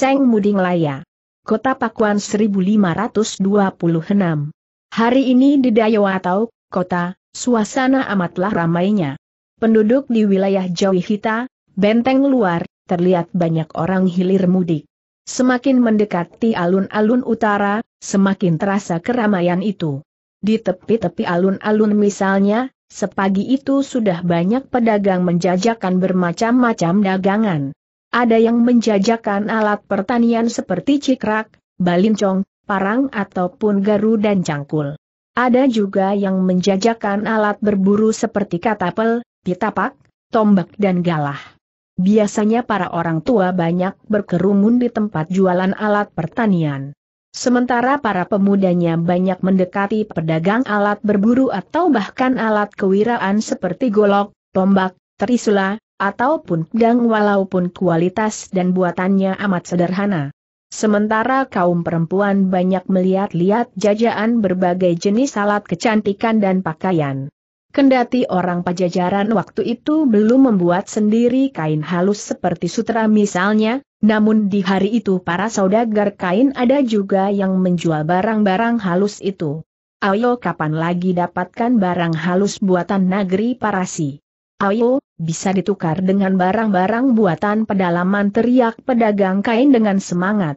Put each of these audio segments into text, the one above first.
Seng Muding Laya. Kota Pakuan 1526. Hari ini di Dayo atau kota, suasana amatlah ramainya. Penduduk di wilayah Jauhita, benteng luar, terlihat banyak orang hilir mudik. Semakin mendekati alun-alun utara, semakin terasa keramaian itu. Di tepi-tepi alun-alun misalnya, sepagi itu sudah banyak pedagang menjajakan bermacam-macam dagangan. Ada yang menjajakan alat pertanian seperti cikrak, balincong, parang ataupun garu dan cangkul. Ada juga yang menjajakan alat berburu seperti katapel, pitapak, tombak dan galah. Biasanya para orang tua banyak berkerumun di tempat jualan alat pertanian. Sementara para pemudanya banyak mendekati pedagang alat berburu atau bahkan alat kewiraan seperti golok, tombak, terisula ataupun pedang walaupun kualitas dan buatannya amat sederhana. Sementara kaum perempuan banyak melihat-lihat jajaan berbagai jenis alat kecantikan dan pakaian. Kendati orang pajajaran waktu itu belum membuat sendiri kain halus seperti sutra misalnya, namun di hari itu para saudagar kain ada juga yang menjual barang-barang halus itu. Ayo kapan lagi dapatkan barang halus buatan negeri Parasi. Ayo, bisa ditukar dengan barang-barang buatan pedalaman teriak pedagang kain dengan semangat.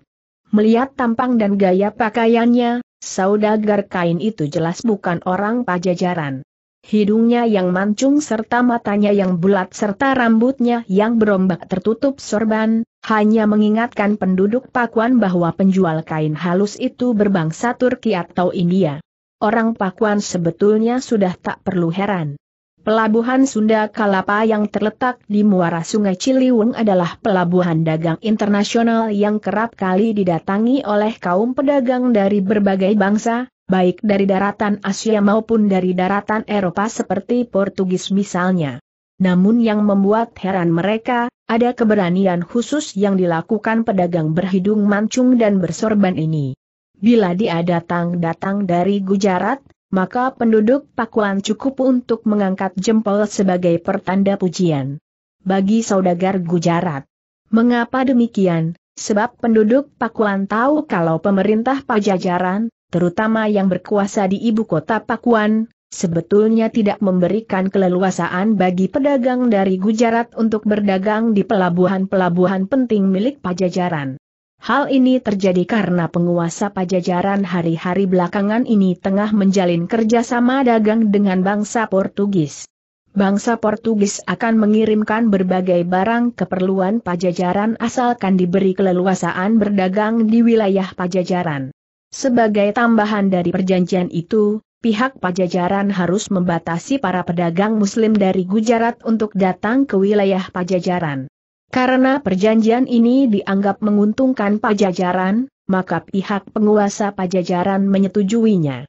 Melihat tampang dan gaya pakaiannya, saudagar kain itu jelas bukan orang pajajaran. Hidungnya yang mancung serta matanya yang bulat serta rambutnya yang berombak tertutup sorban, hanya mengingatkan penduduk Pakuan bahwa penjual kain halus itu berbangsa Turki atau India. Orang Pakuan sebetulnya sudah tak perlu heran. Pelabuhan Sunda Kalapa yang terletak di muara Sungai Ciliwung adalah pelabuhan dagang internasional yang kerap kali didatangi oleh kaum pedagang dari berbagai bangsa, baik dari daratan Asia maupun dari daratan Eropa seperti Portugis misalnya. Namun yang membuat heran mereka, ada keberanian khusus yang dilakukan pedagang berhidung mancung dan bersorban ini. Bila dia datang-datang dari Gujarat, maka penduduk Pakuan cukup untuk mengangkat jempol sebagai pertanda pujian. Bagi saudagar Gujarat. Mengapa demikian? Sebab penduduk Pakuan tahu kalau pemerintah pajajaran, terutama yang berkuasa di ibu kota Pakuan, sebetulnya tidak memberikan keleluasaan bagi pedagang dari Gujarat untuk berdagang di pelabuhan-pelabuhan penting milik pajajaran. Hal ini terjadi karena penguasa pajajaran hari-hari belakangan ini tengah menjalin kerjasama dagang dengan bangsa Portugis. Bangsa Portugis akan mengirimkan berbagai barang keperluan pajajaran asalkan diberi keleluasaan berdagang di wilayah pajajaran. Sebagai tambahan dari perjanjian itu, pihak pajajaran harus membatasi para pedagang muslim dari Gujarat untuk datang ke wilayah pajajaran. Karena perjanjian ini dianggap menguntungkan pajajaran, maka pihak penguasa pajajaran menyetujuinya.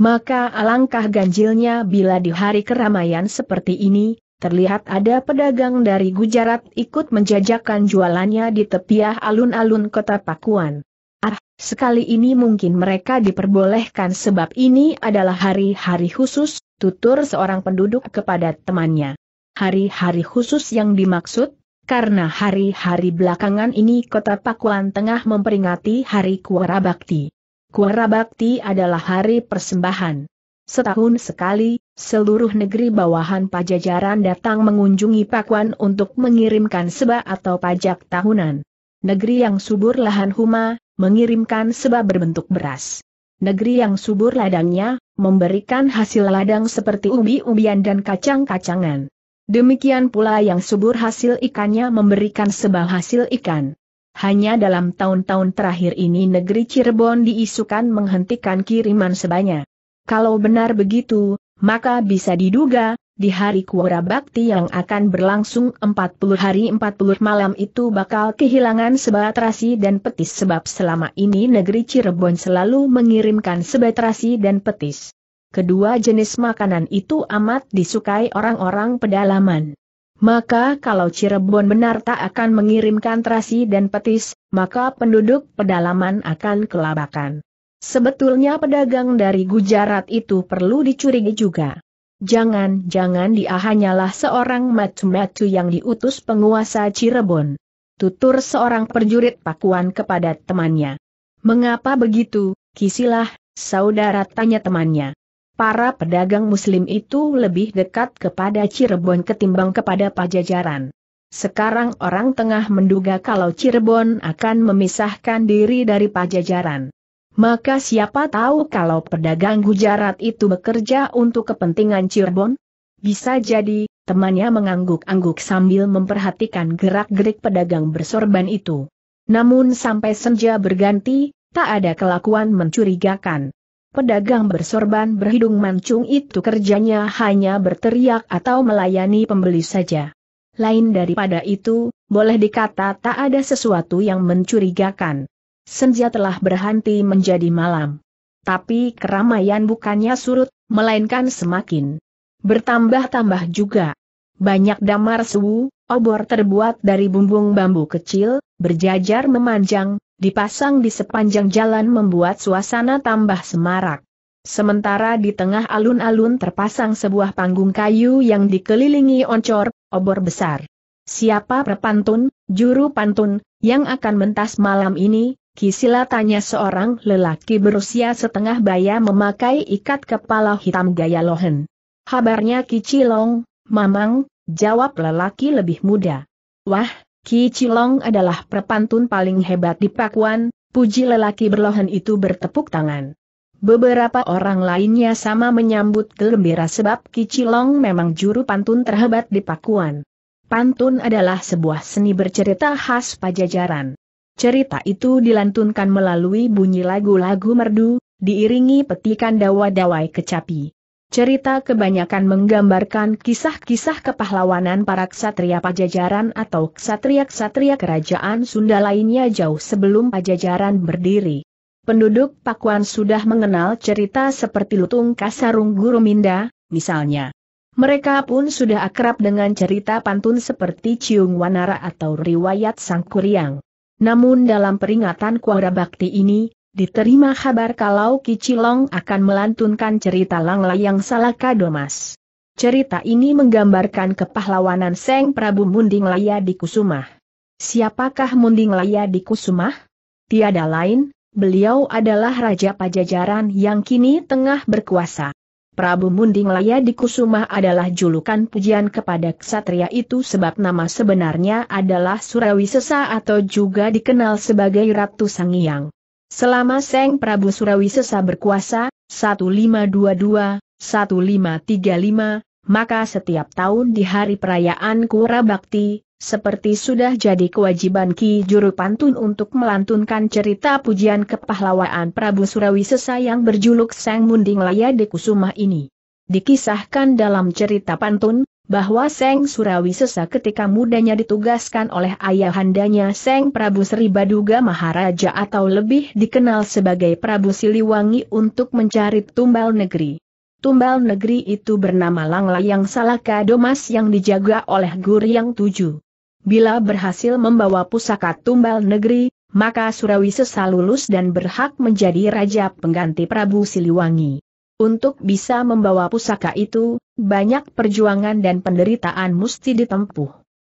Maka alangkah ganjilnya bila di hari keramaian seperti ini, terlihat ada pedagang dari Gujarat ikut menjajakan jualannya di tepiah alun-alun kota Pakuan. Ah, sekali ini mungkin mereka diperbolehkan sebab ini adalah hari-hari khusus, tutur seorang penduduk kepada temannya. Hari-hari khusus yang dimaksud, karena hari-hari belakangan ini kota Pakuan tengah memperingati Hari Kuara Bakti. Kuara Bakti adalah hari persembahan. Setahun sekali, seluruh negeri bawahan pajajaran datang mengunjungi Pakuan untuk mengirimkan seba atau pajak tahunan. Negeri yang subur lahan huma, mengirimkan seba berbentuk beras. Negeri yang subur ladangnya, memberikan hasil ladang seperti ubi-ubian dan kacang-kacangan. Demikian pula yang subur hasil ikannya memberikan sebal hasil ikan. Hanya dalam tahun-tahun terakhir ini negeri Cirebon diisukan menghentikan kiriman sebanyak. Kalau benar begitu, maka bisa diduga, di hari Kuara Bakti yang akan berlangsung 40 hari 40 malam itu bakal kehilangan sebat rasi dan petis sebab selama ini negeri Cirebon selalu mengirimkan sebat rasi dan petis kedua jenis makanan itu amat disukai orang-orang pedalaman. Maka kalau Cirebon benar tak akan mengirimkan terasi dan petis, maka penduduk pedalaman akan kelabakan. Sebetulnya pedagang dari Gujarat itu perlu dicurigai juga. Jangan-jangan dia hanyalah seorang matu-matu yang diutus penguasa Cirebon. Tutur seorang perjurit pakuan kepada temannya. Mengapa begitu, kisilah, saudara tanya temannya para pedagang muslim itu lebih dekat kepada Cirebon ketimbang kepada Pajajaran. Sekarang orang tengah menduga kalau Cirebon akan memisahkan diri dari Pajajaran. Maka siapa tahu kalau pedagang Gujarat itu bekerja untuk kepentingan Cirebon? Bisa jadi, temannya mengangguk-angguk sambil memperhatikan gerak-gerik pedagang bersorban itu. Namun sampai senja berganti, tak ada kelakuan mencurigakan. Pedagang bersorban berhidung mancung itu kerjanya hanya berteriak atau melayani pembeli saja. Lain daripada itu, boleh dikata tak ada sesuatu yang mencurigakan. Senja telah berhenti menjadi malam. Tapi keramaian bukannya surut, melainkan semakin bertambah-tambah juga. Banyak damar suwu, obor terbuat dari bumbung bambu kecil, berjajar memanjang, dipasang di sepanjang jalan membuat suasana tambah semarak. Sementara di tengah alun-alun terpasang sebuah panggung kayu yang dikelilingi oncor, obor besar. Siapa perpantun, juru pantun, yang akan mentas malam ini? Kisila tanya seorang lelaki berusia setengah baya memakai ikat kepala hitam gaya lohen. Habarnya Kicilong, Mamang, jawab lelaki lebih muda. Wah, Ki Cilong adalah perpantun paling hebat di Pakuan, puji lelaki berlohan itu bertepuk tangan. Beberapa orang lainnya sama menyambut gembira sebab Ki Cilong memang juru pantun terhebat di Pakuan. Pantun adalah sebuah seni bercerita khas pajajaran. Cerita itu dilantunkan melalui bunyi lagu-lagu merdu, diiringi petikan dawa-dawai kecapi. Cerita kebanyakan menggambarkan kisah-kisah kepahlawanan para ksatria pajajaran atau ksatria-ksatria kerajaan Sunda lainnya jauh sebelum pajajaran berdiri. Penduduk Pakuan sudah mengenal cerita seperti Lutung Kasarung Guru Minda, misalnya. Mereka pun sudah akrab dengan cerita pantun seperti Ciung Wanara atau riwayat Sang Kuriang. Namun dalam peringatan Kuara Bakti ini, Diterima kabar kalau Kicilong akan melantunkan cerita Langla yang salah Cerita ini menggambarkan kepahlawanan Seng Prabu Munding Laya di Kusumah. Siapakah Munding Laya di Kusumah? Tiada lain, beliau adalah Raja Pajajaran yang kini tengah berkuasa. Prabu Munding Laya di Kusumah adalah julukan pujian kepada ksatria itu sebab nama sebenarnya adalah Surawi Sesa atau juga dikenal sebagai Ratu Sangiang. Selama Seng Prabu Surawi sesa berkuasa, 1522, 1535, maka setiap tahun di hari perayaan Kura Bakti, seperti sudah jadi kewajiban Ki Juru Pantun untuk melantunkan cerita pujian kepahlawaan Prabu Surawi sesa yang berjuluk Seng Munding Laya Kusuma ini. Dikisahkan dalam cerita pantun, bahwa Seng Surawi Sesa ketika mudanya ditugaskan oleh ayahandanya Seng Prabu Sri Baduga Maharaja atau lebih dikenal sebagai Prabu Siliwangi untuk mencari tumbal negeri. Tumbal negeri itu bernama Langla Langlayang Salaka Domas yang dijaga oleh yang Tujuh. Bila berhasil membawa pusaka tumbal negeri, maka Surawi Sesa lulus dan berhak menjadi raja pengganti Prabu Siliwangi. Untuk bisa membawa pusaka itu, banyak perjuangan dan penderitaan mesti ditempuh.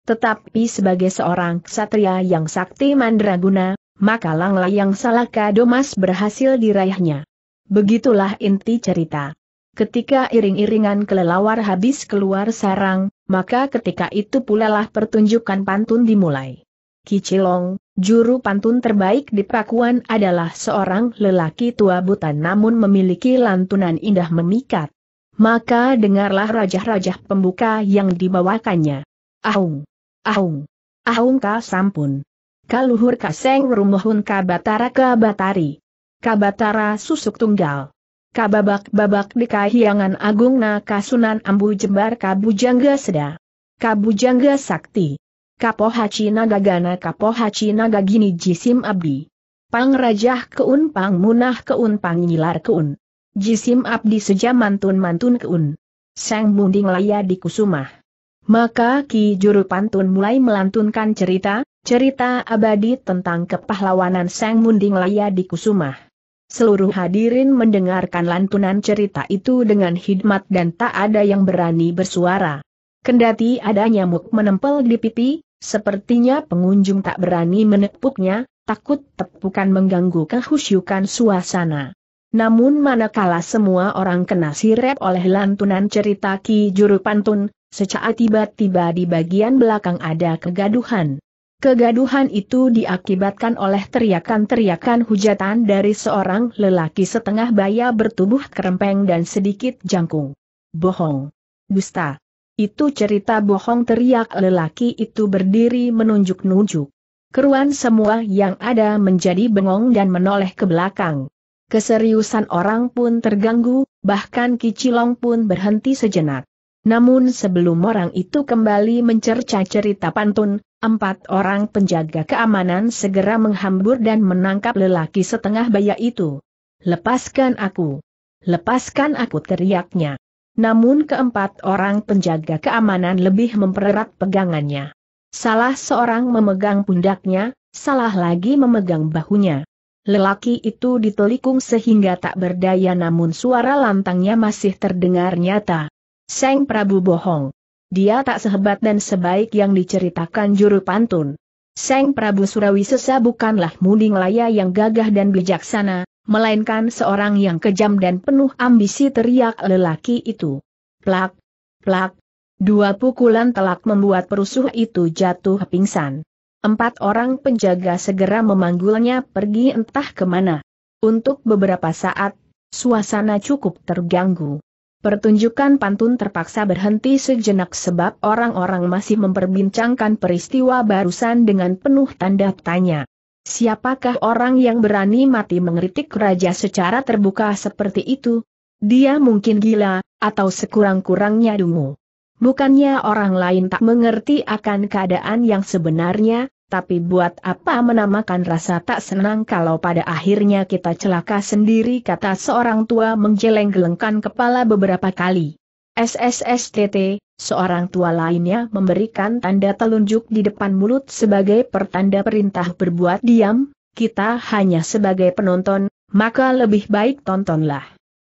Tetapi sebagai seorang ksatria yang sakti mandraguna, maka langlah yang Salaka Domas berhasil diraihnya. Begitulah inti cerita. Ketika iring-iringan kelelawar habis keluar sarang, maka ketika itu pula lah pertunjukan pantun dimulai. Kicilong, Juru pantun terbaik di Pakuan adalah seorang lelaki tua buta namun memiliki lantunan indah memikat. Maka dengarlah rajah-rajah pembuka yang dibawakannya. Aung! Aung! Aung ka sampun! Kaluhur ka seng rumuhun ka batara ka batari! Ka batara susuk tunggal! Ka babak-babak di kahiangan agung na kasunan ambu jembar ka bujangga seda! Ka bujangga sakti! Kapohaci Nagagana Kapohaci gini Jisim Abdi. Pang Rajah Keun Pang Munah Keun Pang Nyilar Keun. Jisim Abdi Seja Mantun Mantun Keun. Sang Munding Laya di Kusumah. Maka Ki Juru Pantun mulai melantunkan cerita, cerita abadi tentang kepahlawanan Sang Munding Laya di Kusumah. Seluruh hadirin mendengarkan lantunan cerita itu dengan hikmat dan tak ada yang berani bersuara. Kendati adanya nyamuk menempel di pipi, Sepertinya pengunjung tak berani menepuknya, takut tepukan mengganggu kehusyukan suasana. Namun manakala semua orang kena sirep oleh lantunan cerita Ki Juru Pantun, secara tiba-tiba di bagian belakang ada kegaduhan. Kegaduhan itu diakibatkan oleh teriakan-teriakan hujatan dari seorang lelaki setengah baya bertubuh kerempeng dan sedikit jangkung. Bohong. Gusta. Itu cerita bohong teriak lelaki itu berdiri menunjuk-nunjuk. Keruan semua yang ada menjadi bengong dan menoleh ke belakang. Keseriusan orang pun terganggu, bahkan Kicilong pun berhenti sejenak. Namun sebelum orang itu kembali mencerca cerita pantun, empat orang penjaga keamanan segera menghambur dan menangkap lelaki setengah baya itu. Lepaskan aku! Lepaskan aku teriaknya. Namun keempat orang penjaga keamanan lebih mempererat pegangannya. Salah seorang memegang pundaknya, salah lagi memegang bahunya. Lelaki itu ditelikung sehingga tak berdaya namun suara lantangnya masih terdengar nyata. Seng Prabu bohong. Dia tak sehebat dan sebaik yang diceritakan juru pantun. Seng Prabu Surawi sesa bukanlah muding laya yang gagah dan bijaksana, melainkan seorang yang kejam dan penuh ambisi teriak lelaki itu. Plak, plak, dua pukulan telak membuat perusuh itu jatuh pingsan. Empat orang penjaga segera memanggulnya pergi entah kemana. Untuk beberapa saat, suasana cukup terganggu. Pertunjukan pantun terpaksa berhenti sejenak sebab orang-orang masih memperbincangkan peristiwa barusan dengan penuh tanda tanya. Siapakah orang yang berani mati mengeritik raja secara terbuka seperti itu? Dia mungkin gila, atau sekurang-kurangnya dungu. Bukannya orang lain tak mengerti akan keadaan yang sebenarnya, tapi buat apa menamakan rasa tak senang kalau pada akhirnya kita celaka sendiri kata seorang tua menjeleng gelengkan kepala beberapa kali. SSSTT, seorang tua lainnya memberikan tanda telunjuk di depan mulut sebagai pertanda perintah berbuat diam, kita hanya sebagai penonton, maka lebih baik tontonlah.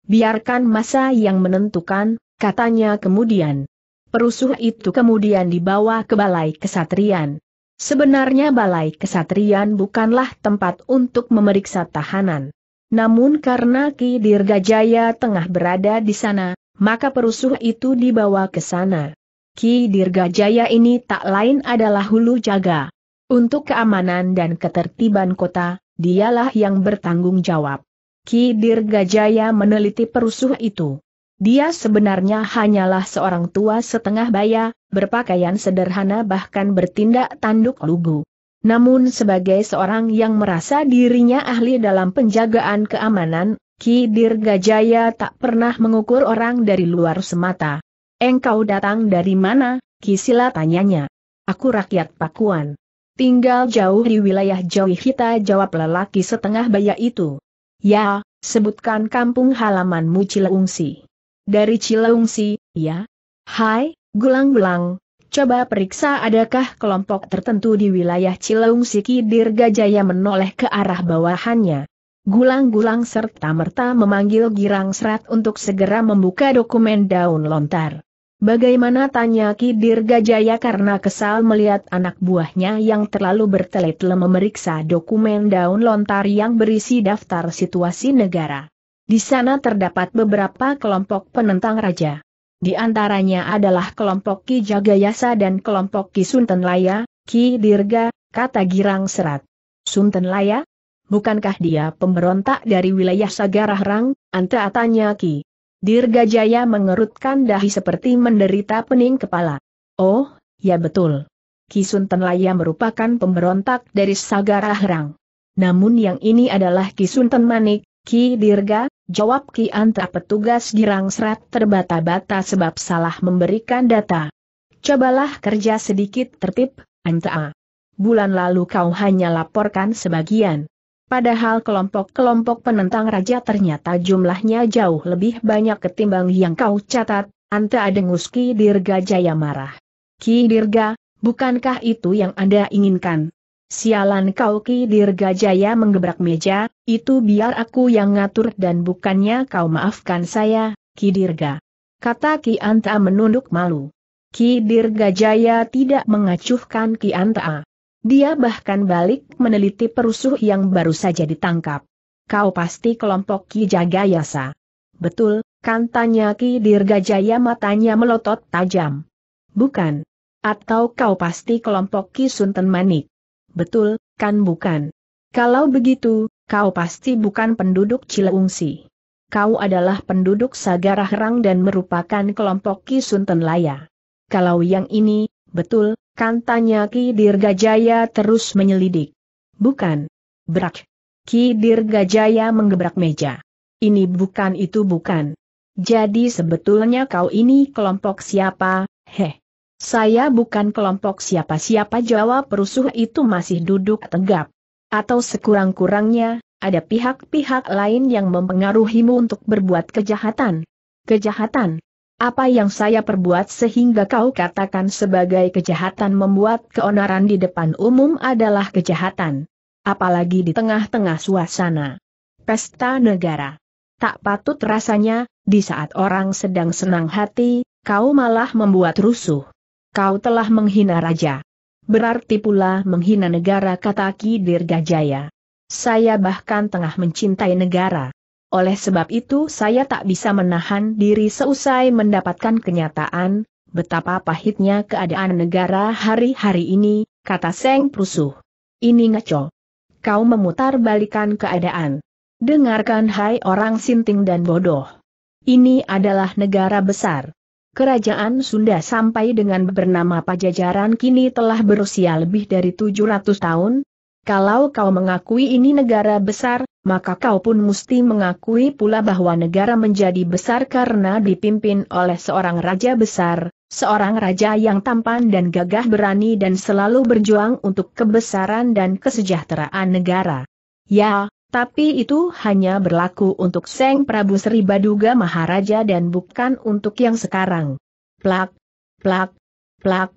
Biarkan masa yang menentukan, katanya kemudian. Perusuh itu kemudian dibawa ke Balai Kesatrian. Sebenarnya Balai Kesatrian bukanlah tempat untuk memeriksa tahanan. Namun karena Ki Dirgajaya tengah berada di sana, maka perusuh itu dibawa ke sana. Ki Dirgajaya ini tak lain adalah hulu jaga. Untuk keamanan dan ketertiban kota, dialah yang bertanggung jawab. Ki Dirgajaya meneliti perusuh itu. Dia sebenarnya hanyalah seorang tua setengah baya, berpakaian sederhana bahkan bertindak tanduk lugu. Namun sebagai seorang yang merasa dirinya ahli dalam penjagaan keamanan, Ki Dirgajaya tak pernah mengukur orang dari luar semata. Engkau datang dari mana, Ki Sila tanyanya. Aku rakyat Pakuan. Tinggal jauh di wilayah Jauhita jawab lelaki setengah baya itu. Ya, sebutkan kampung halamanmu Cileungsi. Dari Cileungsi, ya? Hai, gulang-gulang, coba periksa adakah kelompok tertentu di wilayah Cileungsi Ki Dirgajaya menoleh ke arah bawahannya gulang-gulang serta merta memanggil girang serat untuk segera membuka dokumen daun lontar. Bagaimana tanya Ki Dirgajaya karena kesal melihat anak buahnya yang terlalu bertele-tele memeriksa dokumen daun lontar yang berisi daftar situasi negara. Di sana terdapat beberapa kelompok penentang raja. Di antaranya adalah kelompok Ki Jagayasa dan kelompok Ki Laya, Ki Dirga, kata Girang Serat. Laya? bukankah dia pemberontak dari wilayah Sagarahrang? anta tanya Ki. Dirgajaya mengerutkan dahi seperti menderita pening kepala. Oh, ya betul. Ki Sunten Laya merupakan pemberontak dari Sagarahrang. Namun yang ini adalah Ki Sunten Manik, Ki Dirga, jawab Ki Anta petugas girang serat terbata-bata sebab salah memberikan data. Cobalah kerja sedikit tertib, Anta. Bulan lalu kau hanya laporkan sebagian. Padahal kelompok-kelompok penentang raja ternyata jumlahnya jauh lebih banyak ketimbang yang kau catat, Anta Adengus Ki Dirga Jaya marah. Ki Dirga, bukankah itu yang Anda inginkan? Sialan kau Ki Dirga Jaya menggebrak meja, itu biar aku yang ngatur dan bukannya kau maafkan saya, Ki Dirga. Kata Ki Anta menunduk malu. Ki Dirga Jaya tidak mengacuhkan Ki Anta. Dia bahkan balik meneliti perusuh yang baru saja ditangkap. Kau pasti kelompok Ki Jagayasa. Betul, kan tanya Ki Dirgajaya matanya melotot tajam. Bukan. Atau kau pasti kelompok Ki Sunten Manik. Betul, kan bukan. Kalau begitu, kau pasti bukan penduduk Cileungsi. Kau adalah penduduk Sagarahrang dan merupakan kelompok Ki Sunten Laya. Kalau yang ini, betul, Kan tanya Ki Dirgajaya terus menyelidik. Bukan. Berak. Ki Dirgajaya menggebrak meja. Ini bukan itu bukan. Jadi sebetulnya kau ini kelompok siapa, heh. Saya bukan kelompok siapa-siapa jawab perusuh itu masih duduk tegap. Atau sekurang-kurangnya, ada pihak-pihak lain yang mempengaruhimu untuk berbuat kejahatan. Kejahatan. Apa yang saya perbuat sehingga kau katakan sebagai kejahatan membuat keonaran di depan umum adalah kejahatan. Apalagi di tengah-tengah suasana. Pesta negara. Tak patut rasanya, di saat orang sedang senang hati, kau malah membuat rusuh. Kau telah menghina raja. Berarti pula menghina negara kata Ki Dirgajaya. Saya bahkan tengah mencintai negara. Oleh sebab itu saya tak bisa menahan diri seusai mendapatkan kenyataan, betapa pahitnya keadaan negara hari-hari ini, kata Seng Prusuh. Ini ngaco. Kau memutar balikan keadaan. Dengarkan hai orang sinting dan bodoh. Ini adalah negara besar. Kerajaan Sunda sampai dengan bernama Pajajaran kini telah berusia lebih dari 700 tahun, kalau kau mengakui ini negara besar, maka kau pun mesti mengakui pula bahwa negara menjadi besar karena dipimpin oleh seorang raja besar, seorang raja yang tampan dan gagah berani dan selalu berjuang untuk kebesaran dan kesejahteraan negara. Ya, tapi itu hanya berlaku untuk Seng Prabu Sri Baduga Maharaja dan bukan untuk yang sekarang. Plak, plak, plak,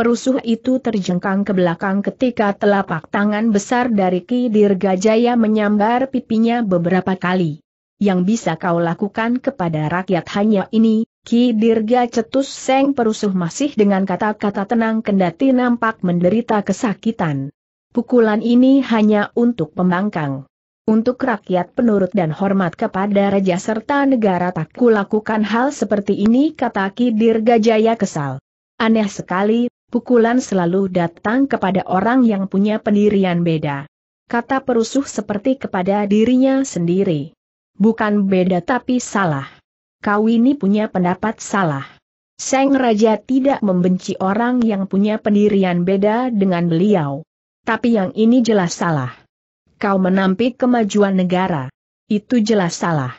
Perusuh itu terjengkang ke belakang ketika telapak tangan besar dari Ki Dirgajaya menyambar pipinya beberapa kali. Yang bisa kau lakukan kepada rakyat hanya ini, Ki Dirga cetus seng perusuh masih dengan kata-kata tenang kendati nampak menderita kesakitan. Pukulan ini hanya untuk pembangkang. Untuk rakyat penurut dan hormat kepada raja serta negara tak kulakukan hal seperti ini kata Ki Dirga Jaya kesal. Aneh sekali, pukulan selalu datang kepada orang yang punya pendirian beda. Kata perusuh seperti kepada dirinya sendiri. Bukan beda tapi salah. Kau ini punya pendapat salah. Seng Raja tidak membenci orang yang punya pendirian beda dengan beliau. Tapi yang ini jelas salah. Kau menampik kemajuan negara. Itu jelas salah.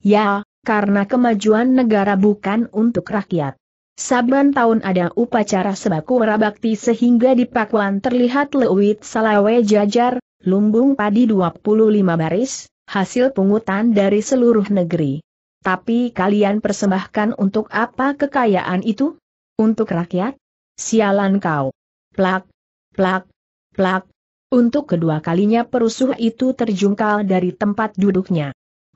Ya, karena kemajuan negara bukan untuk rakyat. Saban tahun ada upacara sebaku merabakti sehingga di Pakuan terlihat lewit salawe jajar, lumbung padi 25 baris, hasil pungutan dari seluruh negeri. Tapi kalian persembahkan untuk apa kekayaan itu? Untuk rakyat? Sialan kau. Plak, plak, plak. Untuk kedua kalinya perusuh itu terjungkal dari tempat duduknya.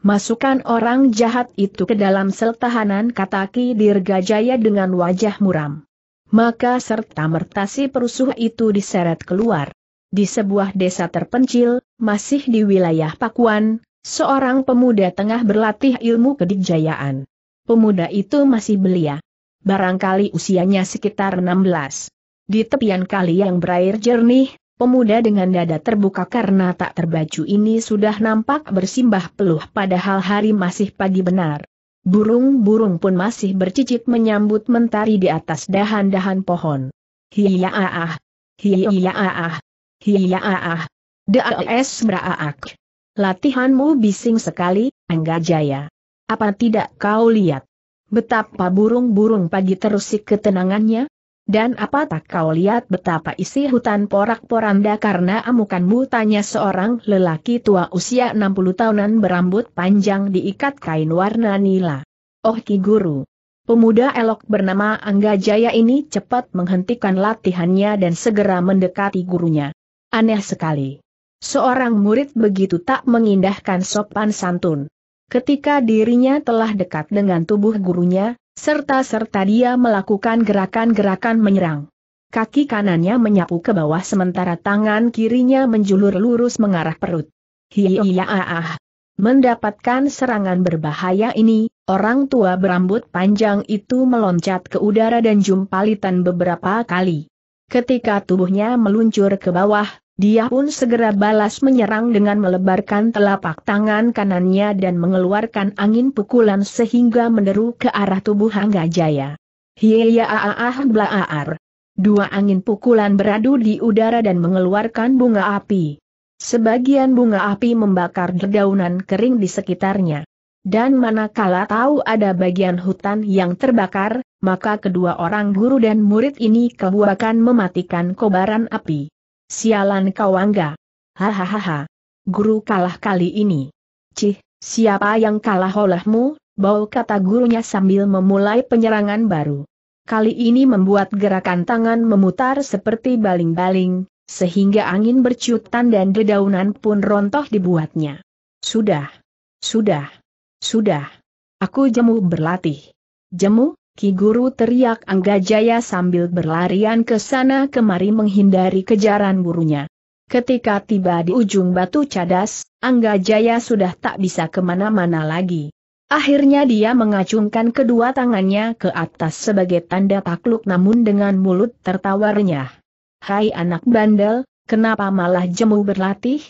Masukkan orang jahat itu ke dalam sel tahanan kata Ki Dirgajaya dengan wajah muram. Maka serta merta si perusuh itu diseret keluar. Di sebuah desa terpencil, masih di wilayah Pakuan, seorang pemuda tengah berlatih ilmu kedikjayaan. Pemuda itu masih belia. Barangkali usianya sekitar 16. Di tepian kali yang berair jernih, Pemuda dengan dada terbuka karena tak terbaju ini sudah nampak bersimbah peluh padahal hari masih pagi benar. Burung-burung pun masih bercicit menyambut mentari di atas dahan-dahan pohon. Hiya ah, hiya ah, hiya ah, das beraak. Latihanmu bising sekali, Angga Jaya. Apa tidak kau lihat? Betapa burung-burung pagi terusik ketenangannya? Dan apa tak kau lihat betapa isi hutan porak-poranda karena amukanmu tanya seorang lelaki tua usia 60 tahunan berambut panjang diikat kain warna nila. Oh Ki Guru. Pemuda elok bernama Angga Jaya ini cepat menghentikan latihannya dan segera mendekati gurunya. Aneh sekali. Seorang murid begitu tak mengindahkan sopan santun. Ketika dirinya telah dekat dengan tubuh gurunya, serta-serta dia melakukan gerakan-gerakan menyerang. Kaki kanannya menyapu ke bawah sementara tangan kirinya menjulur lurus mengarah perut. Hiya ah, ah. Mendapatkan serangan berbahaya ini, orang tua berambut panjang itu meloncat ke udara dan jumpalitan beberapa kali. Ketika tubuhnya meluncur ke bawah, dia pun segera balas menyerang dengan melebarkan telapak tangan kanannya dan mengeluarkan angin pukulan sehingga meneru ke arah tubuh Hangga Jaya. aah ya blaar. Dua angin pukulan beradu di udara dan mengeluarkan bunga api. Sebagian bunga api membakar dedaunan kering di sekitarnya. Dan manakala tahu ada bagian hutan yang terbakar, maka kedua orang guru dan murid ini kebuakan mematikan kobaran api. Sialan kau angga. Hahaha. Guru kalah kali ini. Cih, siapa yang kalah olehmu? Bau kata gurunya sambil memulai penyerangan baru. Kali ini membuat gerakan tangan memutar seperti baling-baling, sehingga angin bercutan dan dedaunan pun rontoh dibuatnya. Sudah, sudah, sudah. Aku jemu berlatih. Jemu? Ki Guru teriak Angga Jaya sambil berlarian ke sana kemari menghindari kejaran burunya. Ketika tiba di ujung batu cadas, Angga Jaya sudah tak bisa kemana-mana lagi. Akhirnya dia mengacungkan kedua tangannya ke atas sebagai tanda takluk namun dengan mulut tertawarnya, Hai anak bandel, kenapa malah jemu berlatih?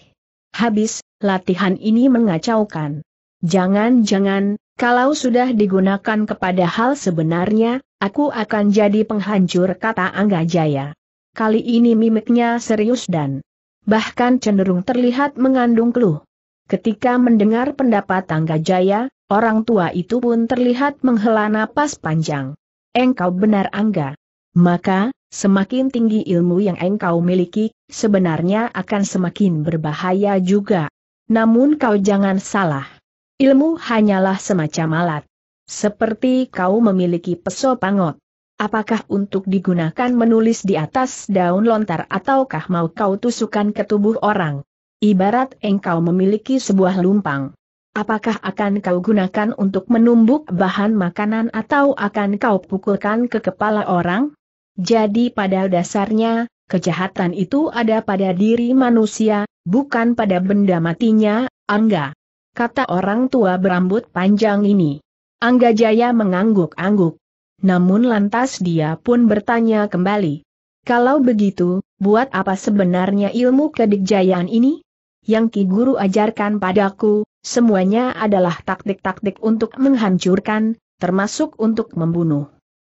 Habis, latihan ini mengacaukan. Jangan-jangan, kalau sudah digunakan kepada hal sebenarnya, aku akan jadi penghancur kata Angga Jaya. Kali ini mimiknya serius dan bahkan cenderung terlihat mengandung keluh. Ketika mendengar pendapat Angga Jaya, orang tua itu pun terlihat menghela napas panjang. Engkau benar Angga. Maka, semakin tinggi ilmu yang engkau miliki, sebenarnya akan semakin berbahaya juga. Namun kau jangan salah. Ilmu hanyalah semacam alat. Seperti kau memiliki peso pangot. Apakah untuk digunakan menulis di atas daun lontar ataukah mau kau tusukan ke tubuh orang? Ibarat engkau memiliki sebuah lumpang. Apakah akan kau gunakan untuk menumbuk bahan makanan atau akan kau pukulkan ke kepala orang? Jadi pada dasarnya, kejahatan itu ada pada diri manusia, bukan pada benda matinya, Angga kata orang tua berambut panjang ini. Angga Jaya mengangguk-angguk. Namun lantas dia pun bertanya kembali. Kalau begitu, buat apa sebenarnya ilmu kedikjayaan ini? Yang Ki Guru ajarkan padaku, semuanya adalah taktik-taktik untuk menghancurkan, termasuk untuk membunuh.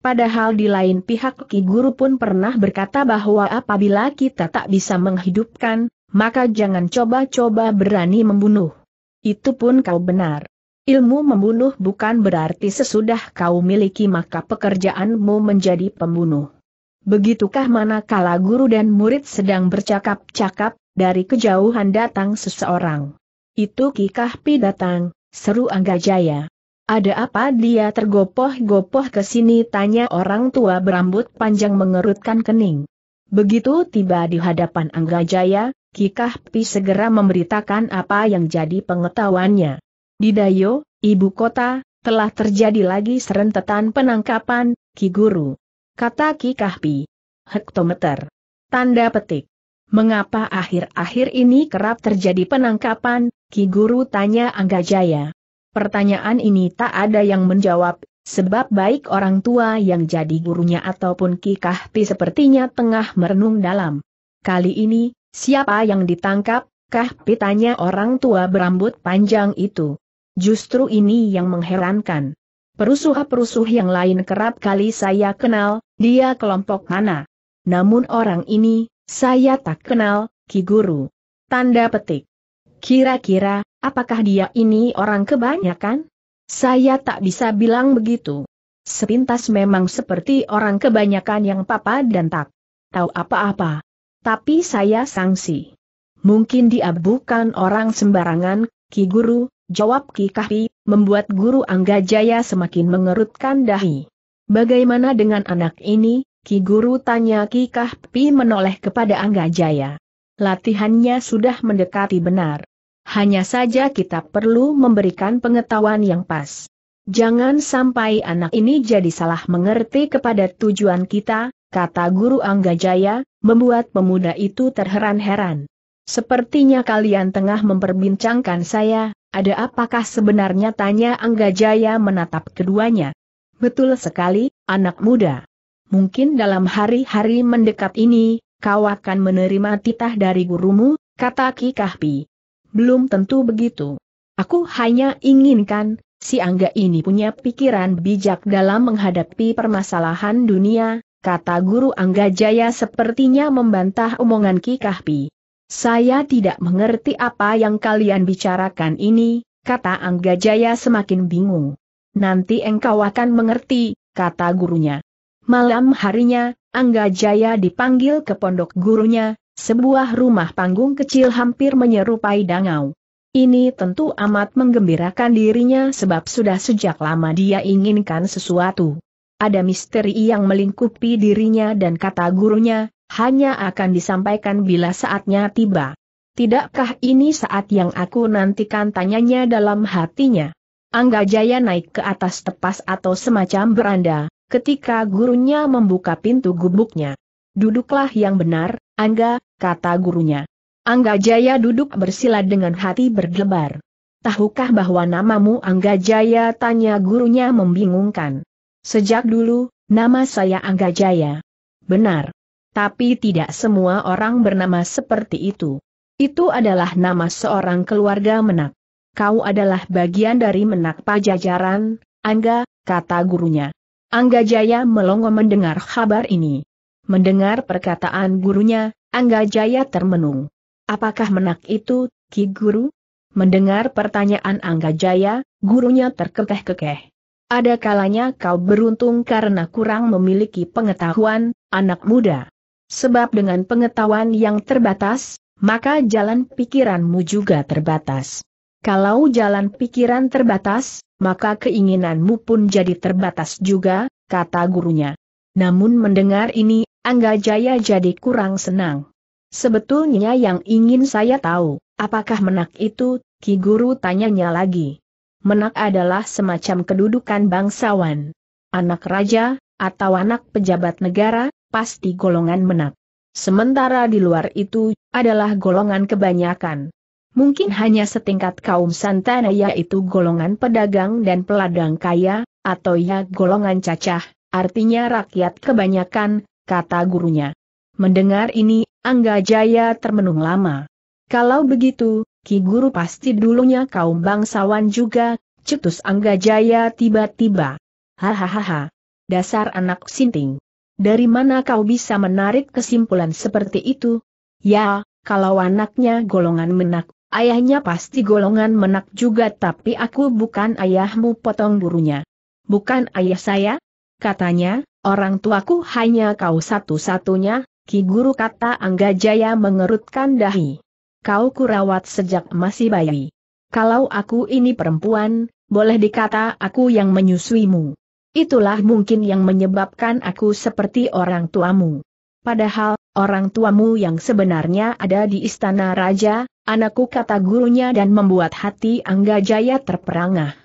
Padahal di lain pihak Ki Guru pun pernah berkata bahwa apabila kita tak bisa menghidupkan, maka jangan coba-coba berani membunuh. Itu pun kau benar. Ilmu membunuh bukan berarti sesudah kau miliki maka pekerjaanmu menjadi pembunuh. Begitukah manakala guru dan murid sedang bercakap-cakap, dari kejauhan datang seseorang. Itu Kikah Pi datang, seru Angga Jaya. Ada apa dia tergopoh-gopoh ke sini tanya orang tua berambut panjang mengerutkan kening. Begitu tiba di hadapan Anggajaya, Kikah Pi segera memberitakan apa yang jadi pengetahuannya. Di Dayo, ibu kota, telah terjadi lagi serentetan penangkapan, Ki Guru. Kata Ki Kahpi. Hektometer. Tanda petik. Mengapa akhir-akhir ini kerap terjadi penangkapan, Ki Guru tanya Angga Jaya. Pertanyaan ini tak ada yang menjawab, Sebab baik orang tua yang jadi gurunya ataupun Kikahpi sepertinya tengah merenung dalam. Kali ini, siapa yang ditangkap? Kahpi tanya orang tua berambut panjang itu. Justru ini yang mengherankan. Perusuh-perusuh yang lain kerap kali saya kenal, dia kelompok mana. Namun orang ini, saya tak kenal, Ki Guru. Tanda petik. Kira-kira, apakah dia ini orang kebanyakan? Saya tak bisa bilang begitu. Sepintas memang seperti orang kebanyakan yang papa dan tak tahu apa-apa. Tapi saya sangsi. Mungkin dia bukan orang sembarangan, Ki Guru, jawab Ki Kahi, membuat Guru Angga Jaya semakin mengerutkan dahi. Bagaimana dengan anak ini, Ki Guru tanya Ki Kahpi menoleh kepada Angga Jaya. Latihannya sudah mendekati benar. Hanya saja kita perlu memberikan pengetahuan yang pas. Jangan sampai anak ini jadi salah mengerti kepada tujuan kita, kata Guru Anggajaya, membuat pemuda itu terheran-heran. Sepertinya kalian tengah memperbincangkan saya, ada apakah sebenarnya tanya Anggajaya menatap keduanya. Betul sekali, anak muda. Mungkin dalam hari-hari mendekat ini, kau akan menerima titah dari gurumu, kata Ki Kahpi belum tentu begitu. Aku hanya inginkan, si Angga ini punya pikiran bijak dalam menghadapi permasalahan dunia, kata Guru Angga Jaya sepertinya membantah omongan Ki Kahpi. Saya tidak mengerti apa yang kalian bicarakan ini, kata Angga Jaya semakin bingung. Nanti engkau akan mengerti, kata gurunya. Malam harinya, Angga Jaya dipanggil ke pondok gurunya, sebuah rumah panggung kecil hampir menyerupai dangau. Ini tentu amat menggembirakan dirinya sebab sudah sejak lama dia inginkan sesuatu. Ada misteri yang melingkupi dirinya dan kata gurunya, hanya akan disampaikan bila saatnya tiba. Tidakkah ini saat yang aku nantikan tanyanya dalam hatinya? Angga Jaya naik ke atas tepas atau semacam beranda, ketika gurunya membuka pintu gubuknya. Duduklah yang benar, Angga, kata gurunya. Angga Jaya duduk bersila dengan hati berdebar. Tahukah bahwa namamu Angga Jaya? Tanya gurunya membingungkan. Sejak dulu, nama saya Angga Jaya. Benar. Tapi tidak semua orang bernama seperti itu. Itu adalah nama seorang keluarga menak. Kau adalah bagian dari menak pajajaran, Angga, kata gurunya. Angga Jaya melongo mendengar kabar ini. Mendengar perkataan gurunya, Angga Jaya termenung. Apakah menak itu, Ki Guru? Mendengar pertanyaan Angga Jaya, gurunya terkekeh-kekeh. Ada kalanya kau beruntung karena kurang memiliki pengetahuan, anak muda. Sebab dengan pengetahuan yang terbatas, maka jalan pikiranmu juga terbatas. Kalau jalan pikiran terbatas, maka keinginanmu pun jadi terbatas juga, kata gurunya. Namun mendengar ini, Angga Jaya jadi kurang senang. Sebetulnya yang ingin saya tahu, apakah menak itu, Ki Guru tanyanya lagi. Menak adalah semacam kedudukan bangsawan. Anak raja, atau anak pejabat negara, pasti golongan menak. Sementara di luar itu, adalah golongan kebanyakan. Mungkin hanya setingkat kaum santana yaitu golongan pedagang dan peladang kaya, atau ya golongan cacah, artinya rakyat kebanyakan, kata gurunya. Mendengar ini, Angga Jaya termenung lama. Kalau begitu, Ki Guru pasti dulunya kaum bangsawan juga, cetus Angga Jaya tiba-tiba. Hahaha. Dasar anak sinting. Dari mana kau bisa menarik kesimpulan seperti itu? Ya, kalau anaknya golongan menak, ayahnya pasti golongan menak juga tapi aku bukan ayahmu potong gurunya. Bukan ayah saya? katanya, orang tuaku hanya kau satu-satunya, Ki Guru kata Angga Jaya mengerutkan dahi. Kau kurawat sejak masih bayi. Kalau aku ini perempuan, boleh dikata aku yang menyusuimu. Itulah mungkin yang menyebabkan aku seperti orang tuamu. Padahal, orang tuamu yang sebenarnya ada di istana raja, anakku kata gurunya dan membuat hati Angga Jaya terperangah.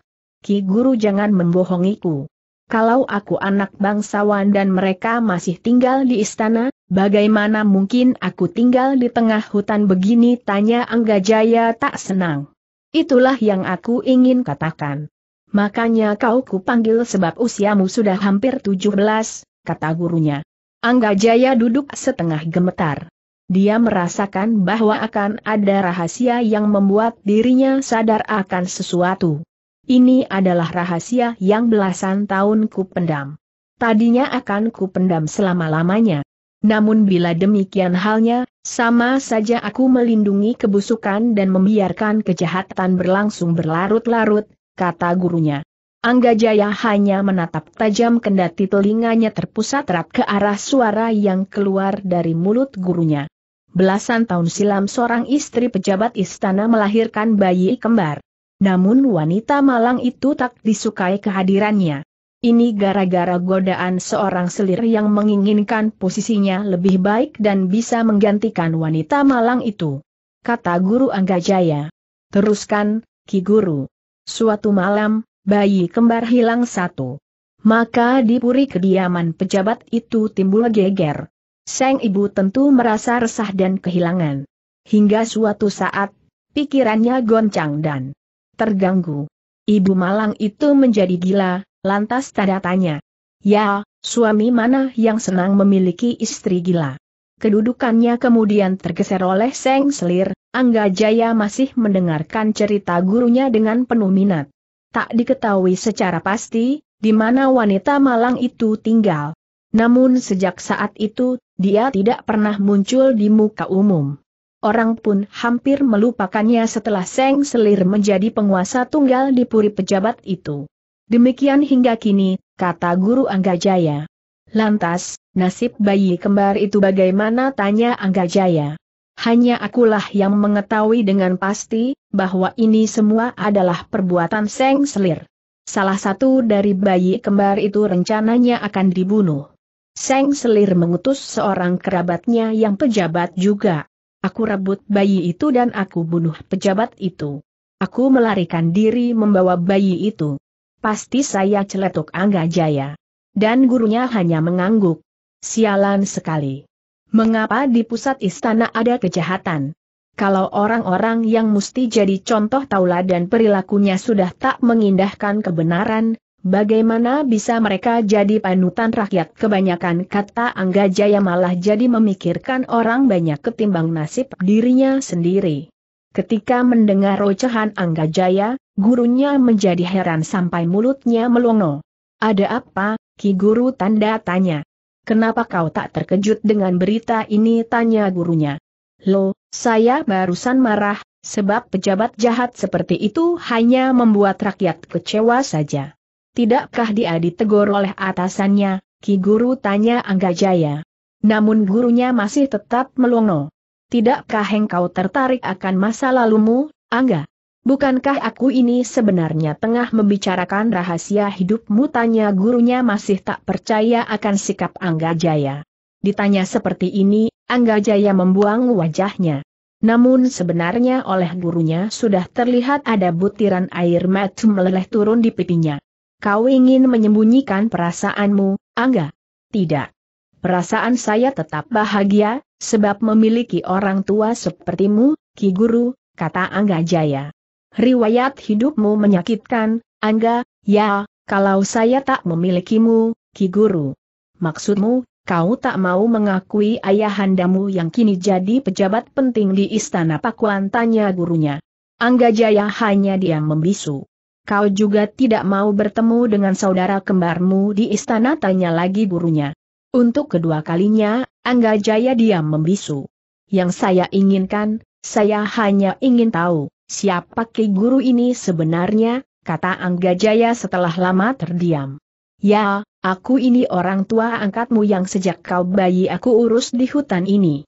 Ki Guru jangan membohongiku kalau aku anak bangsawan dan mereka masih tinggal di istana, bagaimana mungkin aku tinggal di tengah hutan begini tanya Angga Jaya tak senang. Itulah yang aku ingin katakan. Makanya kau kupanggil sebab usiamu sudah hampir 17, kata gurunya. Angga Jaya duduk setengah gemetar. Dia merasakan bahwa akan ada rahasia yang membuat dirinya sadar akan sesuatu. Ini adalah rahasia yang belasan tahun ku pendam. Tadinya akan kupendam selama-lamanya. Namun bila demikian halnya, sama saja aku melindungi kebusukan dan membiarkan kejahatan berlangsung berlarut-larut, kata gurunya. Angga Jaya hanya menatap tajam kendati telinganya terpusat rap ke arah suara yang keluar dari mulut gurunya. Belasan tahun silam seorang istri pejabat istana melahirkan bayi kembar. Namun wanita malang itu tak disukai kehadirannya. Ini gara-gara godaan seorang selir yang menginginkan posisinya lebih baik dan bisa menggantikan wanita malang itu. Kata Guru Anggajaya. Teruskan, Ki Guru. Suatu malam, bayi kembar hilang satu. Maka di puri kediaman pejabat itu timbul geger. Sang ibu tentu merasa resah dan kehilangan. Hingga suatu saat, pikirannya goncang dan terganggu. Ibu malang itu menjadi gila, lantas tanda tanya. Ya, suami mana yang senang memiliki istri gila? Kedudukannya kemudian tergeser oleh Seng Selir, Angga Jaya masih mendengarkan cerita gurunya dengan penuh minat. Tak diketahui secara pasti, di mana wanita malang itu tinggal. Namun sejak saat itu, dia tidak pernah muncul di muka umum orang pun hampir melupakannya setelah Seng Selir menjadi penguasa tunggal di puri pejabat itu. Demikian hingga kini, kata Guru Anggajaya. Lantas, nasib bayi kembar itu bagaimana tanya Anggajaya? Hanya akulah yang mengetahui dengan pasti, bahwa ini semua adalah perbuatan Seng Selir. Salah satu dari bayi kembar itu rencananya akan dibunuh. Seng Selir mengutus seorang kerabatnya yang pejabat juga. Aku rebut bayi itu dan aku bunuh pejabat itu. Aku melarikan diri membawa bayi itu. Pasti saya celetuk Angga Jaya. Dan gurunya hanya mengangguk. Sialan sekali. Mengapa di pusat istana ada kejahatan? Kalau orang-orang yang mesti jadi contoh tauladan perilakunya sudah tak mengindahkan kebenaran, Bagaimana bisa mereka jadi panutan rakyat kebanyakan kata Angga Jaya malah jadi memikirkan orang banyak ketimbang nasib dirinya sendiri. Ketika mendengar ocehan Angga Jaya, gurunya menjadi heran sampai mulutnya melongo. Ada apa, Ki Guru tanda tanya. Kenapa kau tak terkejut dengan berita ini tanya gurunya. Loh, saya barusan marah, sebab pejabat jahat seperti itu hanya membuat rakyat kecewa saja. Tidakkah dia ditegur oleh atasannya, Ki Guru tanya Angga Jaya. Namun gurunya masih tetap melongo. Tidakkah engkau tertarik akan masa lalumu, Angga? Bukankah aku ini sebenarnya tengah membicarakan rahasia hidupmu tanya gurunya masih tak percaya akan sikap Angga Jaya. Ditanya seperti ini, Angga Jaya membuang wajahnya. Namun sebenarnya oleh gurunya sudah terlihat ada butiran air mata meleleh turun di pipinya. Kau ingin menyembunyikan perasaanmu, Angga? Tidak. Perasaan saya tetap bahagia, sebab memiliki orang tua sepertimu, Ki Guru, kata Angga Jaya. Riwayat hidupmu menyakitkan, Angga, ya, kalau saya tak memilikimu, Ki Guru. Maksudmu, kau tak mau mengakui ayahandamu yang kini jadi pejabat penting di Istana Pakuan, tanya gurunya. Angga Jaya hanya diam membisu kau juga tidak mau bertemu dengan saudara kembarmu di istana tanya lagi gurunya. Untuk kedua kalinya, Angga Jaya diam membisu. Yang saya inginkan, saya hanya ingin tahu, siapa ki guru ini sebenarnya, kata Angga Jaya setelah lama terdiam. Ya, aku ini orang tua angkatmu yang sejak kau bayi aku urus di hutan ini.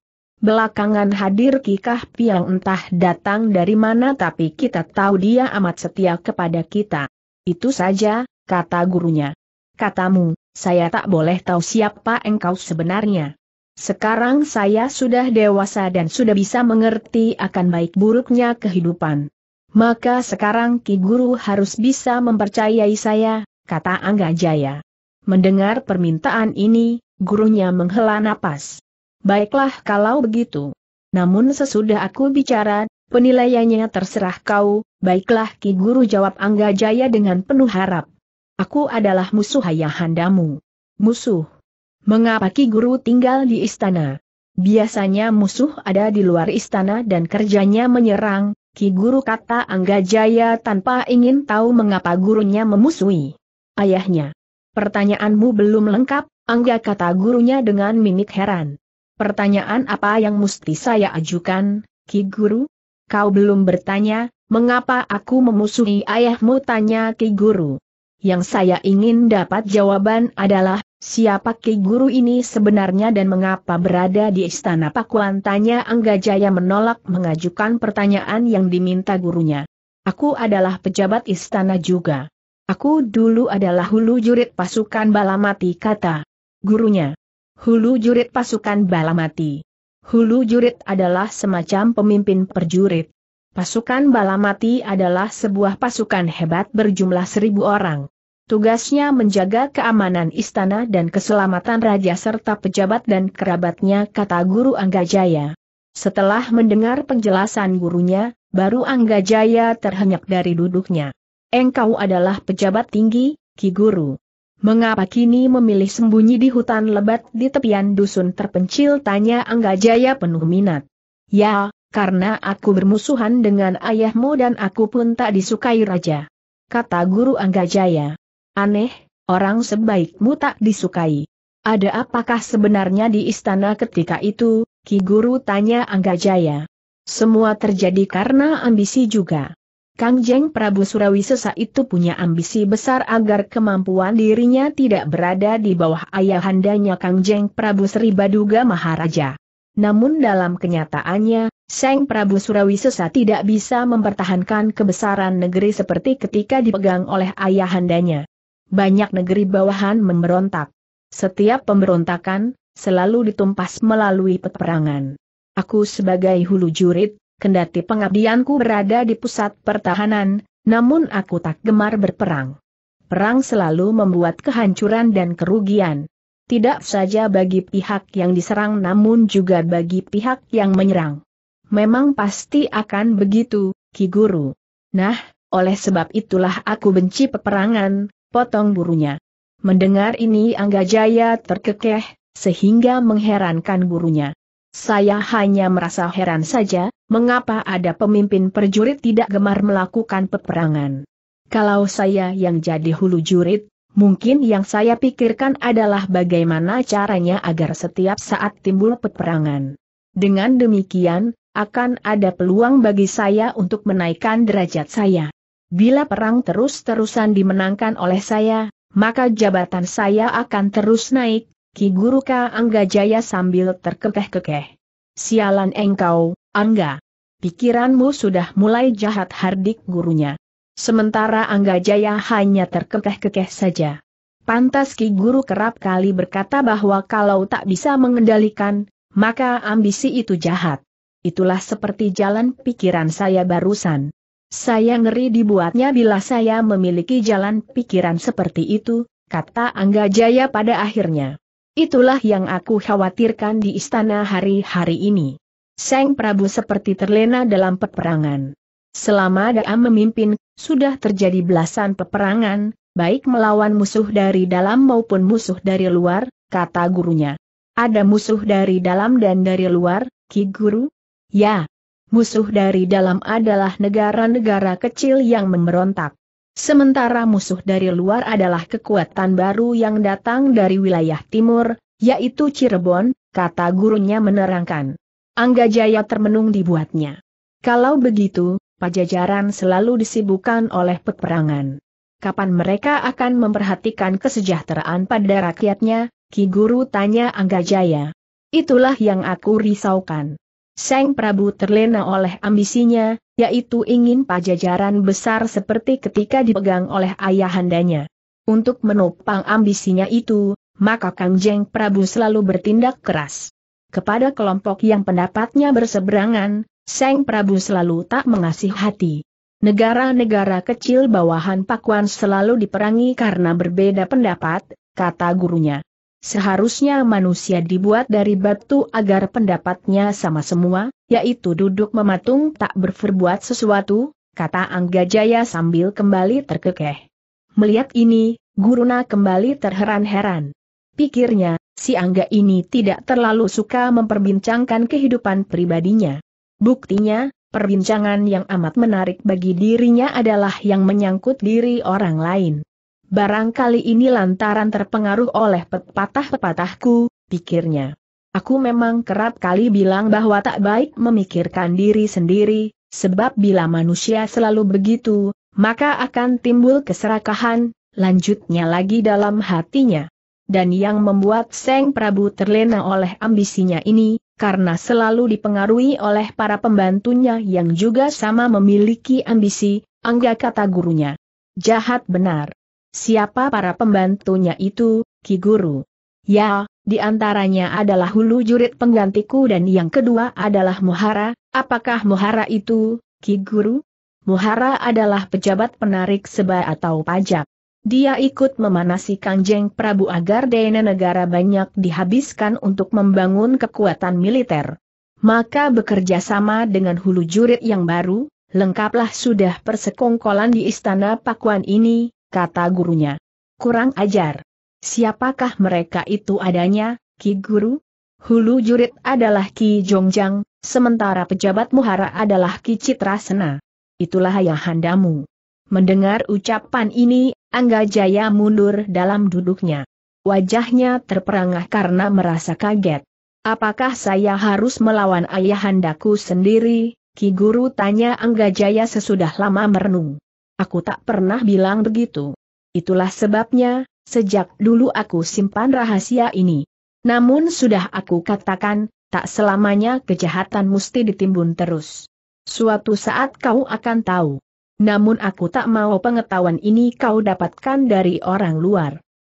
Belakangan hadir Kikah Piang entah datang dari mana tapi kita tahu dia amat setia kepada kita. Itu saja, kata gurunya. Katamu, saya tak boleh tahu siapa engkau sebenarnya. Sekarang saya sudah dewasa dan sudah bisa mengerti akan baik buruknya kehidupan. Maka sekarang Ki Guru harus bisa mempercayai saya, kata Angga Jaya. Mendengar permintaan ini, gurunya menghela napas. Baiklah kalau begitu. Namun sesudah aku bicara, penilaiannya terserah kau, baiklah Ki Guru jawab Angga Jaya dengan penuh harap. Aku adalah musuh ayahandamu. Musuh? Mengapa Ki Guru tinggal di istana? Biasanya musuh ada di luar istana dan kerjanya menyerang, Ki Guru kata Angga Jaya tanpa ingin tahu mengapa gurunya memusuhi ayahnya. Pertanyaanmu belum lengkap, Angga kata gurunya dengan mimik heran. Pertanyaan apa yang mesti saya ajukan, Ki Guru? Kau belum bertanya, mengapa aku memusuhi ayahmu tanya Ki Guru. Yang saya ingin dapat jawaban adalah, siapa Ki Guru ini sebenarnya dan mengapa berada di Istana Pakuan tanya Angga Jaya menolak mengajukan pertanyaan yang diminta gurunya. Aku adalah pejabat istana juga. Aku dulu adalah hulu jurit pasukan balamati kata gurunya. Hulu Jurit Pasukan balamati. Hulu Jurit adalah semacam pemimpin perjurit. Pasukan balamati adalah sebuah pasukan hebat berjumlah seribu orang. Tugasnya menjaga keamanan istana dan keselamatan raja serta pejabat dan kerabatnya kata Guru Anggajaya. Setelah mendengar penjelasan gurunya, baru Anggajaya terhenyak dari duduknya. Engkau adalah pejabat tinggi, Ki Guru. Mengapa kini memilih sembunyi di hutan lebat di tepian dusun terpencil tanya Angga Jaya penuh minat. Ya, karena aku bermusuhan dengan ayahmu dan aku pun tak disukai raja. Kata guru Angga Jaya. Aneh, orang sebaikmu tak disukai. Ada apakah sebenarnya di istana ketika itu, Ki Guru tanya Angga Jaya. Semua terjadi karena ambisi juga. Kang Jeng Prabu Surawi sesa itu punya ambisi besar agar kemampuan dirinya tidak berada di bawah ayahandanya Kang Jeng Prabu Sri Baduga Maharaja. Namun dalam kenyataannya, Seng Prabu Surawi sesa tidak bisa mempertahankan kebesaran negeri seperti ketika dipegang oleh ayahandanya. Banyak negeri bawahan memberontak. Setiap pemberontakan, selalu ditumpas melalui peperangan. Aku sebagai hulu jurit kendati pengabdianku berada di pusat pertahanan, namun aku tak gemar berperang. Perang selalu membuat kehancuran dan kerugian. Tidak saja bagi pihak yang diserang namun juga bagi pihak yang menyerang. Memang pasti akan begitu, Ki Guru. Nah, oleh sebab itulah aku benci peperangan, potong burunya. Mendengar ini Angga Jaya terkekeh, sehingga mengherankan gurunya. Saya hanya merasa heran saja, mengapa ada pemimpin perjurit tidak gemar melakukan peperangan. Kalau saya yang jadi hulu jurit, mungkin yang saya pikirkan adalah bagaimana caranya agar setiap saat timbul peperangan. Dengan demikian, akan ada peluang bagi saya untuk menaikkan derajat saya. Bila perang terus-terusan dimenangkan oleh saya, maka jabatan saya akan terus naik, Ki Guru Ka Angga Jaya sambil terkekeh-kekeh. Sialan engkau, Angga. Pikiranmu sudah mulai jahat hardik gurunya. Sementara Angga Jaya hanya terkekeh-kekeh saja. Pantas Ki Guru kerap kali berkata bahwa kalau tak bisa mengendalikan, maka ambisi itu jahat. Itulah seperti jalan pikiran saya barusan. Saya ngeri dibuatnya bila saya memiliki jalan pikiran seperti itu, kata Angga Jaya pada akhirnya. Itulah yang aku khawatirkan di istana hari-hari ini. Seng Prabu seperti terlena dalam peperangan. Selama Daam memimpin, sudah terjadi belasan peperangan, baik melawan musuh dari dalam maupun musuh dari luar, kata gurunya. Ada musuh dari dalam dan dari luar, Ki Guru? Ya. Musuh dari dalam adalah negara-negara kecil yang memberontak. Sementara musuh dari luar adalah kekuatan baru yang datang dari wilayah timur, yaitu Cirebon, kata gurunya menerangkan. Angga Jaya termenung dibuatnya. Kalau begitu, pajajaran selalu disibukkan oleh peperangan. Kapan mereka akan memperhatikan kesejahteraan pada rakyatnya, Ki Guru tanya Angga Jaya. Itulah yang aku risaukan. Seng Prabu terlena oleh ambisinya, yaitu ingin pajajaran besar seperti ketika dipegang oleh ayahandanya. Untuk menopang ambisinya itu, maka Kang Jeng Prabu selalu bertindak keras. Kepada kelompok yang pendapatnya berseberangan, Seng Prabu selalu tak mengasih hati. Negara-negara kecil bawahan Pakuan selalu diperangi karena berbeda pendapat, kata gurunya. Seharusnya manusia dibuat dari batu agar pendapatnya sama semua, yaitu duduk mematung tak berperbuat sesuatu, kata Angga Jaya sambil kembali terkekeh. Melihat ini, Guruna kembali terheran-heran. Pikirnya, si Angga ini tidak terlalu suka memperbincangkan kehidupan pribadinya. Buktinya, perbincangan yang amat menarik bagi dirinya adalah yang menyangkut diri orang lain. Barangkali ini lantaran terpengaruh oleh pepatah-pepatahku, pikirnya. Aku memang kerap kali bilang bahwa tak baik memikirkan diri sendiri, sebab bila manusia selalu begitu, maka akan timbul keserakahan, lanjutnya lagi dalam hatinya. Dan yang membuat Seng Prabu terlena oleh ambisinya ini, karena selalu dipengaruhi oleh para pembantunya yang juga sama memiliki ambisi, angga kata gurunya. Jahat benar. Siapa para pembantunya itu, Ki Guru? Ya, di antaranya adalah hulu jurit penggantiku dan yang kedua adalah Muhara. Apakah Muhara itu, Ki Guru? Muhara adalah pejabat penarik seba atau pajak. Dia ikut memanasi Kangjeng Prabu agar dana negara banyak dihabiskan untuk membangun kekuatan militer. Maka bekerja sama dengan hulu jurit yang baru, lengkaplah sudah persekongkolan di istana Pakuan ini, kata gurunya. Kurang ajar. Siapakah mereka itu adanya, Ki Guru? Hulu jurit adalah Ki Jongjang, sementara pejabat muhara adalah Ki Citrasena. Itulah ayahandamu. Mendengar ucapan ini, Angga Jaya mundur dalam duduknya. Wajahnya terperangah karena merasa kaget. Apakah saya harus melawan ayahandaku sendiri? Ki Guru tanya Angga Jaya sesudah lama merenung. Aku tak pernah bilang begitu. Itulah sebabnya, sejak dulu aku simpan rahasia ini. Namun sudah aku katakan, tak selamanya kejahatan mesti ditimbun terus. Suatu saat kau akan tahu. Namun aku tak mau pengetahuan ini kau dapatkan dari orang luar.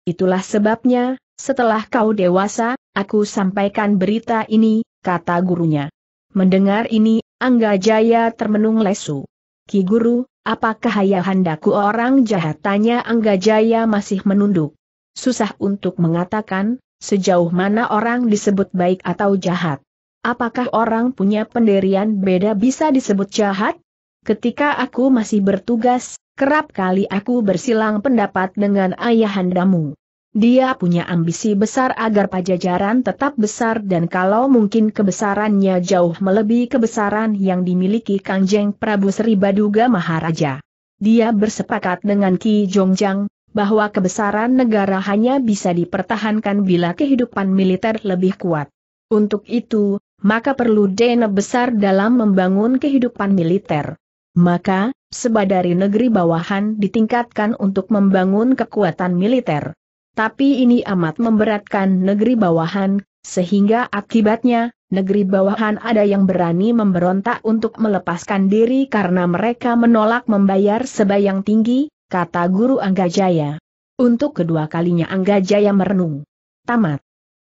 Itulah sebabnya, setelah kau dewasa, aku sampaikan berita ini, kata gurunya. Mendengar ini, Angga Jaya termenung lesu. Ki Guru, apakah ayahandaku orang jahat? Tanya Angga Jaya masih menunduk. Susah untuk mengatakan, sejauh mana orang disebut baik atau jahat. Apakah orang punya pendirian beda bisa disebut jahat? Ketika aku masih bertugas, kerap kali aku bersilang pendapat dengan ayahandamu. Dia punya ambisi besar agar pajajaran tetap besar dan kalau mungkin kebesarannya jauh melebihi kebesaran yang dimiliki Kangjeng Prabu Sri Baduga Maharaja. Dia bersepakat dengan Ki Jongjang, bahwa kebesaran negara hanya bisa dipertahankan bila kehidupan militer lebih kuat. Untuk itu, maka perlu dana besar dalam membangun kehidupan militer. Maka, sebadari negeri bawahan ditingkatkan untuk membangun kekuatan militer tapi ini amat memberatkan negeri bawahan, sehingga akibatnya, negeri bawahan ada yang berani memberontak untuk melepaskan diri karena mereka menolak membayar sebayang tinggi, kata Guru Anggajaya. Untuk kedua kalinya Anggajaya merenung. Tamat.